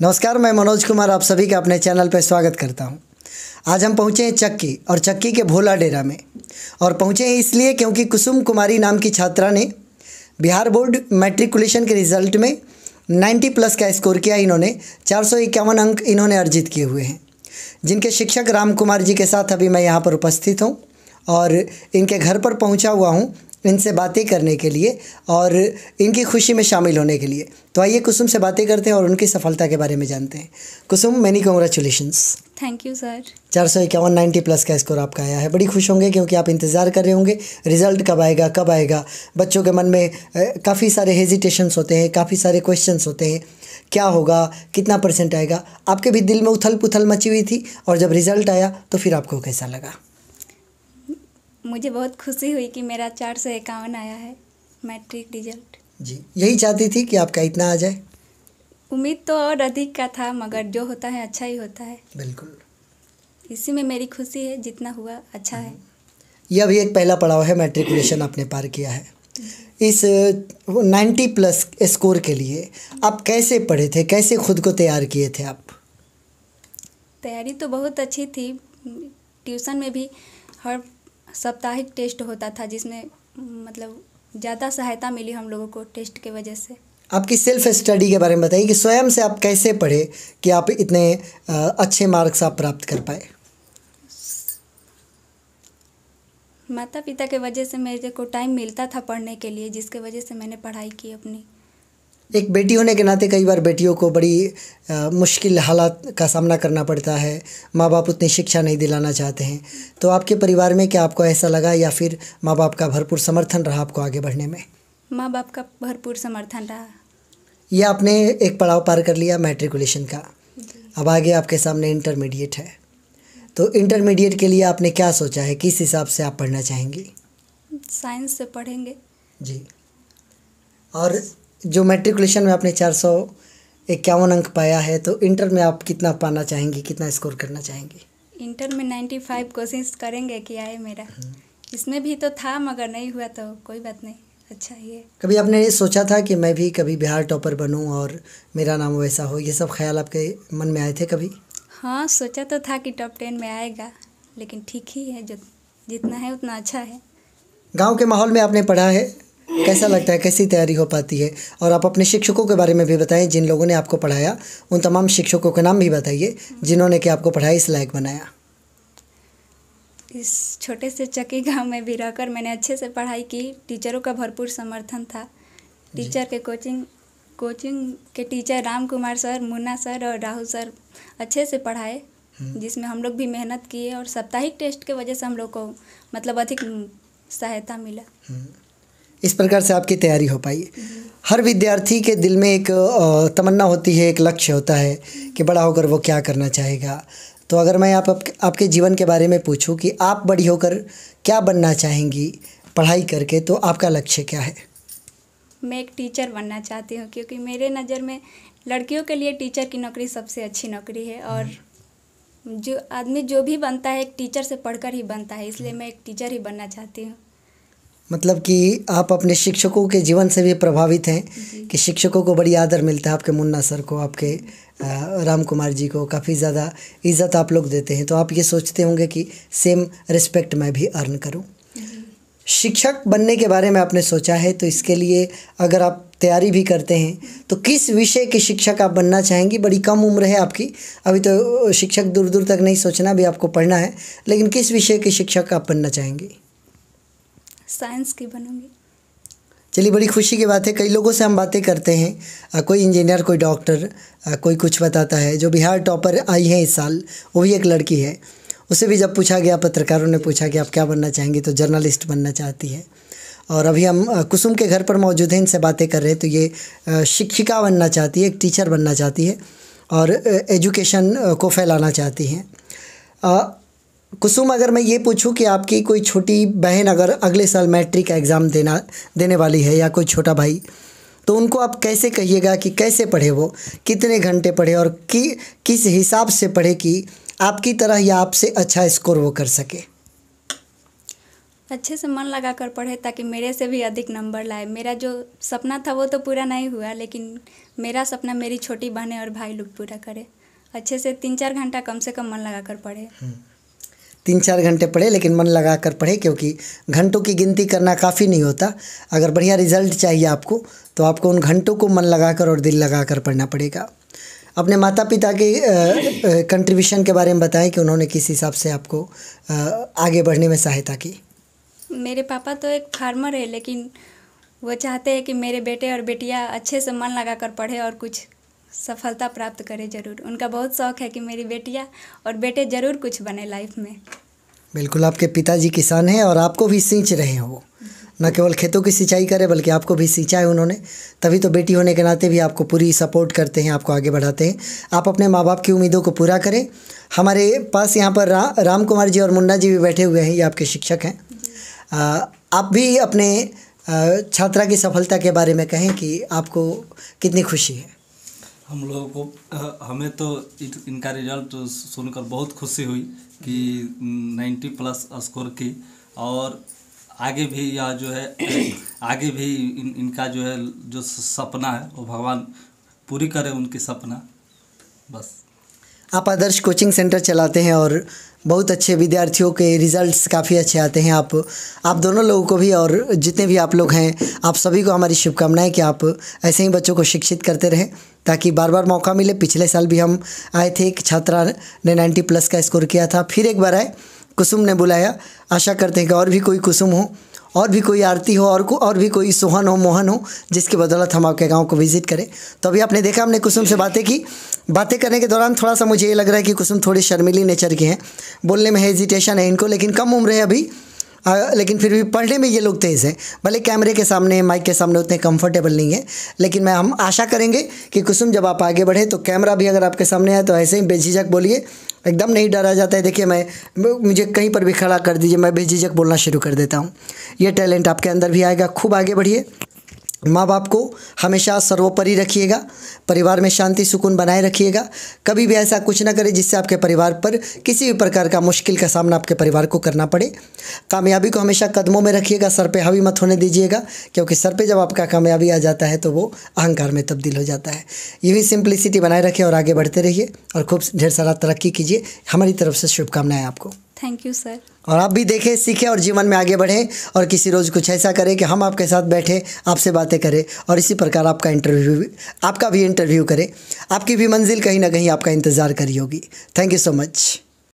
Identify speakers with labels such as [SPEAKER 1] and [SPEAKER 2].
[SPEAKER 1] नमस्कार मैं मनोज कुमार आप सभी का अपने चैनल पर स्वागत करता हूँ आज हम पहुँचे हैं चक्की और चक्की के भोला डेरा में और पहुँचे हैं इसलिए क्योंकि कुसुम कुमारी नाम की छात्रा ने बिहार बोर्ड मैट्रिकुलेशन के रिजल्ट में 90 प्लस का स्कोर किया इन्होंने चार अंक इन्होंने अर्जित किए हुए हैं जिनके शिक्षक राम कुमार जी के साथ अभी मैं यहाँ पर उपस्थित हूँ और इनके घर पर पहुँचा हुआ हूँ इनसे बातें करने के लिए और इनकी खुशी में शामिल होने के लिए तो आइए कुसुम से बातें करते हैं और उनकी सफलता के बारे में जानते हैं Kusum many congratulations
[SPEAKER 2] thank you sir
[SPEAKER 1] चार सौ इक्यावन नाइन्टी प्लस का स्कोर आपका आया है बड़ी खुश होंगे क्योंकि आप इंतज़ार कर रहे होंगे रिजल्ट कब आएगा कब आएगा बच्चों के मन में काफ़ी सारे हेजिटेशंस होते हैं काफ़ी सारे क्वेश्चंस होते हैं क्या होगा कितना परसेंट आएगा आपके भी दिल में उथल पुथल मची हुई थी और जब रिज़ल्ट आया तो फिर आपको कैसा लगा
[SPEAKER 2] मुझे बहुत खुशी हुई कि मेरा चार सौ इक्यावन आया है मैट्रिक रिजल्ट
[SPEAKER 1] जी यही चाहती थी कि आपका इतना आ जाए
[SPEAKER 2] उम्मीद तो और अधिक का था मगर जो होता है अच्छा ही होता है बिल्कुल इसी में मेरी खुशी है जितना हुआ अच्छा है हम्म।
[SPEAKER 1] यह भी एक पहला पड़ाव है मैट्रिकुलेशन आपने पार किया है इस नाइन्टी प्लस स्कोर के लिए आप कैसे पढ़े थे कैसे खुद को तैयार किए थे आप
[SPEAKER 2] तैयारी तो बहुत अच्छी थी ट्यूशन में भी हर साप्ताहिक टेस्ट होता था जिसमें मतलब ज़्यादा सहायता मिली हम लोगों को टेस्ट के वजह से
[SPEAKER 1] आपकी सेल्फ स्टडी के बारे में बताइए कि स्वयं से आप कैसे पढ़े कि आप इतने अच्छे मार्क्स आप प्राप्त कर पाए
[SPEAKER 2] माता पिता के वजह से मेरे को टाइम मिलता था पढ़ने के लिए जिसके वजह से मैंने पढ़ाई की अपनी
[SPEAKER 1] एक बेटी होने के नाते कई बार बेटियों को बड़ी आ, मुश्किल हालात का सामना करना पड़ता है माँ बाप उतनी शिक्षा नहीं दिलाना चाहते हैं तो आपके परिवार में क्या आपको ऐसा लगा या फिर माँ बाप का भरपूर समर्थन रहा आपको आगे बढ़ने में
[SPEAKER 2] माँ बाप का भरपूर समर्थन रहा
[SPEAKER 1] यह आपने एक पड़ाव पार कर लिया मैट्रिकुलेशन का अब आगे आपके सामने इंटरमीडिएट है तो इंटरमीडिएट के लिए आपने क्या सोचा है किस हिसाब से आप पढ़ना चाहेंगी
[SPEAKER 2] साइंस से पढ़ेंगे
[SPEAKER 1] जी और जो मेट्रिकुलेशन में आपने चार सौ इक्यावन अंक पाया है तो इंटर में आप कितना पाना चाहेंगी कितना स्कोर करना चाहेंगी
[SPEAKER 2] इंटर में नाइन्टी फाइव कोशिश करेंगे कि आए मेरा इसमें भी तो था मगर नहीं हुआ तो कोई बात नहीं अच्छा ये
[SPEAKER 1] कभी आपने ये सोचा था कि मैं भी कभी बिहार टॉपर बनूं और मेरा नाम वैसा हो ये सब ख्याल आपके मन में आए थे कभी
[SPEAKER 2] हाँ सोचा तो था कि टॉप टेन में आएगा लेकिन ठीक ही है जो जितना है उतना अच्छा है
[SPEAKER 1] गांव के माहौल में आपने पढ़ा है
[SPEAKER 2] कैसा लगता है
[SPEAKER 1] कैसी तैयारी हो पाती है और आप अपने शिक्षकों के बारे में भी बताएं जिन लोगों ने आपको पढ़ाया उन तमाम शिक्षकों के नाम भी बताइए जिन्होंने कि आपको पढ़ाई इस लायक बनाया
[SPEAKER 2] इस छोटे से चक्की गांव में भी रहकर मैंने अच्छे से पढ़ाई की टीचरों का भरपूर समर्थन था टीचर के कोचिंग कोचिंग के teacher Ram Kumar sir Munna sir और राहुल सर अच्छे से पढ़ाए हम्म। जिसमें हम लोग भी मेहनत किए और साप्ताहिक टेस्ट के वजह से हम लोग को मतलब अधिक सहायता मिला हम्म।
[SPEAKER 1] इस प्रकार से आपकी तैयारी हो पाई हर विद्यार्थी के दिल में एक तमन्ना होती है एक लक्ष्य होता है कि बड़ा होकर वो क्या करना चाहेगा तो अगर मैं आप, आप आपके जीवन के बारे में पूछूं कि आप बड़ी होकर क्या बनना चाहेंगी पढ़ाई करके तो आपका लक्ष्य क्या है
[SPEAKER 2] मैं एक टीचर बनना चाहती हूँ क्योंकि मेरे नज़र में लड़कियों के लिए टीचर की नौकरी सबसे अच्छी नौकरी है और हम्म। जो आदमी जो भी बनता है एक टीचर से पढ़कर ही बनता है इसलिए मैं एक टीचर ही बनना चाहती हूँ
[SPEAKER 1] मतलब कि आप अपने शिक्षकों के जीवन से भी प्रभावित हैं कि शिक्षकों को बड़ी आदर मिलता है आपके मुन्ना सर को आपके राम कुमार जी को काफ़ी ज़्यादा इज़्ज़त आप लोग देते हैं तो आप ये सोचते होंगे कि सेम रिस्पेक्ट मैं भी अर्न करूं शिक्षक बनने के बारे में आपने सोचा है तो इसके लिए अगर आप तैयारी भी करते हैं तो किस विषय के शिक्षक आप बनना चाहेंगी बड़ी कम उम्र है आपकी अभी तो शिक्षक दूर दूर तक नहीं सोचना भी आपको पढ़ना है लेकिन किस विषय के शिक्षक आप बनना चाहेंगी
[SPEAKER 2] साइंस की बनूंगी
[SPEAKER 1] चलिए बड़ी खुशी की बात है कई लोगों से हम बातें करते हैं कोई इंजीनियर कोई डॉक्टर कोई कुछ बताता है जो बिहार टॉपर आई है इस साल वो भी एक लड़की है उसे भी जब पूछा गया पत्रकारों ने पूछा कि आप क्या बनना चाहेंगी तो जर्नलिस्ट बनना चाहती है और अभी हम कुसुम के घर पर मौजूद हैं इनसे बातें कर रहे हैं तो ये शिक्षिका बनना चाहती है एक टीचर बनना चाहती है और एजुकेशन को फैलाना चाहती हैं कुसुम अगर मैं ये पूछूं कि आपकी कोई छोटी बहन अगर अगले साल मैट्रिक का एग्ज़ाम देना देने वाली है या कोई छोटा भाई तो उनको आप कैसे कहिएगा कि कैसे पढ़े वो कितने घंटे पढ़े और कि किस हिसाब से पढ़े कि आपकी तरह या आपसे अच्छा स्कोर वो कर सके
[SPEAKER 2] अच्छे से मन लगा कर पढ़े ताकि मेरे से भी अधिक नंबर लाए मेरा जो सपना था वो तो पूरा नहीं हुआ लेकिन मेरा सपना मेरी छोटी बहनें और भाई लोग पूरा करे अच्छे से तीन चार घंटा कम से कम मन लगा कर पढ़े हम्म।
[SPEAKER 1] तीन चार घंटे पढ़े लेकिन मन लगा कर पढ़े क्योंकि घंटों की गिनती करना काफ़ी नहीं होता अगर बढ़िया रिजल्ट चाहिए आपको तो आपको उन घंटों को मन लगा कर और दिल लगा कर पढ़ना पड़ेगा अपने माता पिता के कंट्रीब्यूशन के बारे में बताएं कि उन्होंने किस हिसाब से आपको आ, आगे बढ़ने में सहायता की
[SPEAKER 2] मेरे पापा तो एक फार्मर है लेकिन वो चाहते हैं कि मेरे बेटे और बेटियाँ अच्छे से मन लगा कर पढ़े और कुछ सफलता प्राप्त करें ज़रूर उनका बहुत शौक़ है कि मेरी बेटियाँ और बेटे ज़रूर कुछ बने लाइफ में
[SPEAKER 1] बिल्कुल आपके पिताजी किसान हैं और आपको भी सींच रहे हैं वो न केवल खेतों की सिंचाई करें बल्कि आपको भी है उन्होंने तभी तो बेटी होने के नाते भी आपको पूरी सपोर्ट करते हैं आपको आगे बढ़ाते हैं आप अपने माँ बाप की उम्मीदों को पूरा करें हमारे पास यहाँ पर रा, राम कुमार जी और मुन्ना जी भी बैठे हुए हैं ये आपके शिक्षक हैं आप भी अपने छात्रा की सफलता के बारे में कहें कि आपको कितनी खुशी है
[SPEAKER 2] हम लोगों को हमें तो इनका रिजल्ट सुनकर बहुत खुशी हुई कि 90 प्लस स्कोर की और आगे भी यह जो है आगे भी इन इनका जो है जो सपना है वो भगवान पूरी करें उनकी सपना
[SPEAKER 1] बस आप आदर्श कोचिंग सेंटर चलाते हैं और बहुत अच्छे विद्यार्थियों के रिजल्ट्स काफ़ी अच्छे आते हैं आप आप दोनों लोगों को भी और जितने भी आप लोग हैं आप सभी को हमारी शुभकामनाएं कि आप ऐसे ही बच्चों को शिक्षित करते रहें ताकि बार बार मौका मिले पिछले साल भी हम आए थे एक छात्रा ने नाइन्टी प्लस का स्कोर किया था फिर एक बार आए कुसुम ने बुलाया आशा करते हैं कि और भी कोई कुसुम हो और भी कोई आरती हो और को और भी कोई सोहन हो मोहन हो जिसके बदौलत हम आपके गांव को विजिट करें तो अभी आपने देखा हमने कुसुम से बातें की बातें करने के दौरान थोड़ा सा मुझे ये लग रहा है कि कुसुम थोड़ी शर्मिली नेचर के हैं बोलने में हेजिटेशन है इनको लेकिन कम उम्र है अभी आ, लेकिन फिर भी पढ़ने में ये लोग तेज़ हैं भले कैमरे के सामने माइक के सामने उतने कंफर्टेबल नहीं है लेकिन मैं हम आशा करेंगे कि कुसुम जब आप आगे बढ़ें तो कैमरा भी अगर आपके सामने आए तो ऐसे ही बेझिझक बोलिए एकदम नहीं डरा जाता है देखिए मैं मुझे कहीं पर भी खड़ा कर दीजिए मैं बेझिझक बोलना शुरू कर देता हूँ ये टैलेंट आपके अंदर भी आएगा खूब आगे बढ़िए माँ बाप को हमेशा सर्वोपरि रखिएगा परिवार में शांति सुकून बनाए रखिएगा कभी भी ऐसा कुछ ना करें जिससे आपके परिवार पर किसी भी प्रकार का मुश्किल का सामना आपके परिवार को करना पड़े कामयाबी को हमेशा कदमों में रखिएगा सर पे हावी मत होने दीजिएगा क्योंकि सर पे जब आपका कामयाबी आ जाता है तो वो अहंकार में तब्दील हो जाता है यही सिंप्लिसिटी बनाए रखिए और आगे बढ़ते रहिए और खूब ढेर सारा तरक्की कीजिए हमारी तरफ से शुभकामनाएँ आपको थैंक यू सर और आप भी देखें सीखें और जीवन में आगे बढ़ें और किसी रोज़ कुछ ऐसा करें कि हम आपके साथ बैठें आपसे बातें करें और इसी प्रकार आपका इंटरव्यू आपका भी इंटरव्यू करें आपकी भी मंजिल कहीं ना कहीं आपका इंतज़ार करी होगी थैंक यू सो मच